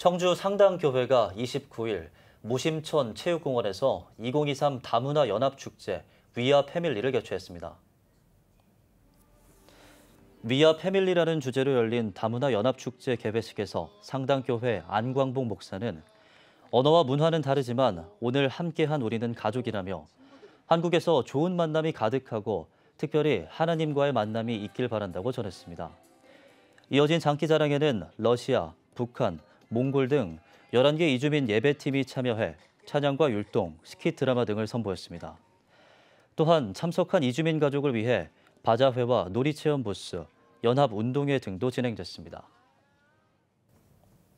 청주 상당교회가 29일 무심천 체육공원에서 2023 다문화 연합축제 위아 패밀리를 개최했습니다. 위아 패밀리라는 주제로 열린 다문화 연합축제 개회식에서 상당교회 안광복 목사는 언어와 문화는 다르지만 오늘 함께한 우리는 가족이라며 한국에서 좋은 만남이 가득하고 특별히 하나님과의 만남이 있길 바란다고 전했습니다. 이어진 장기자랑에는 러시아, 북한, 몽골 등 11개 이주민 예배팀이 참여해 찬양과 율동, 스키 드라마 등을 선보였습니다. 또한 참석한 이주민 가족을 위해 바자회와 놀이체험 부스, 연합운동회 등도 진행됐습니다.